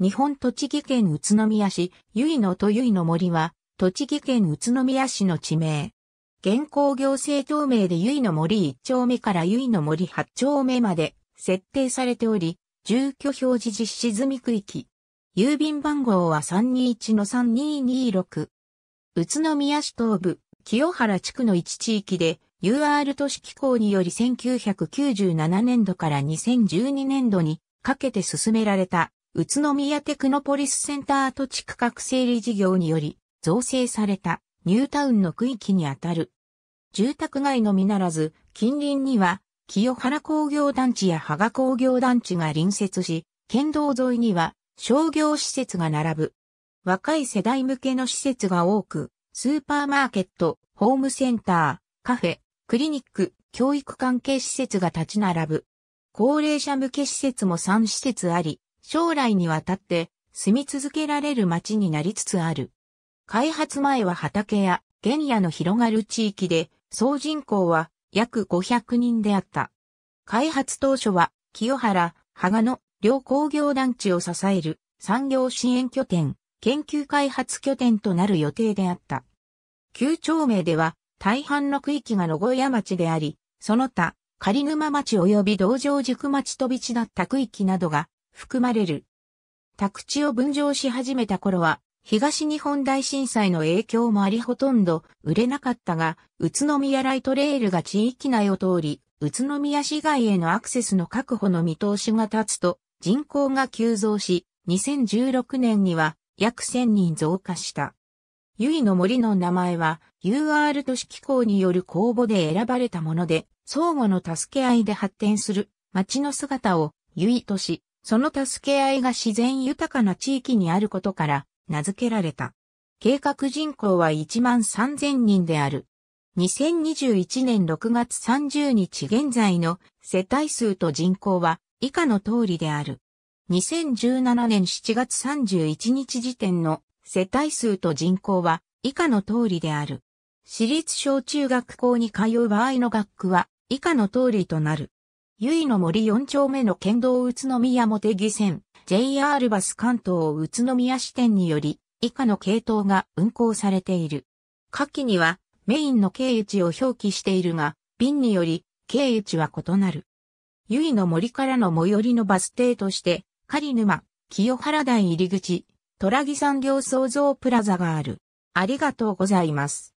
日本栃木県宇都宮市、ゆいのとゆいの森は、栃木県宇都宮市の地名。現行行政党名でゆいの森1丁目からゆいの森8丁目まで設定されており、住居表示実施済み区域。郵便番号は321-3226。宇都宮市東部、清原地区の一地域で、UR 都市機構により1997年度から2012年度にかけて進められた宇都宮テクノポリスセンター土地区画整理事業により造成されたニュータウンの区域にあたる。住宅街のみならず、近隣には清原工業団地や芳賀工業団地が隣接し、県道沿いには商業施設が並ぶ。若い世代向けの施設が多く、スーパーマーケット、ホームセンター、カフェ、クリニック、教育関係施設が立ち並ぶ。高齢者向け施設も3施設あり、将来にわたって住み続けられる町になりつつある。開発前は畑や原野の広がる地域で、総人口は約500人であった。開発当初は清原、芳賀の両工業団地を支える産業支援拠点、研究開発拠点となる予定であった。旧町名では大半の区域が野小屋町であり、その他、狩沼町及び道場宿町飛び地だった区域などが含まれる。宅地を分譲し始めた頃は、東日本大震災の影響もありほとんど売れなかったが、宇都宮ライトレールが地域内を通り、宇都宮市街へのアクセスの確保の見通しが立つと、人口が急増し、2016年には約1000人増加した。ゆいの森の名前は UR 都市機構による公募で選ばれたもので、相互の助け合いで発展する街の姿をゆい都市、その助け合いが自然豊かな地域にあることから名付けられた。計画人口は1万3000人である。2021年6月30日現在の世帯数と人口は以下の通りである。2017年7月31日時点の世帯数と人口は以下の通りである。私立小中学校に通う場合の学区は以下の通りとなる。由比の森四丁目の県道宇都宮茂木線 JR バス関東宇都宮支店により以下の系統が運行されている。下記にはメインの経由地を表記しているが、便により経由地は異なる。由比の森からの最寄りのバス停として、狩沼、清原台入口、虎木産業創造プラザがある。ありがとうございます。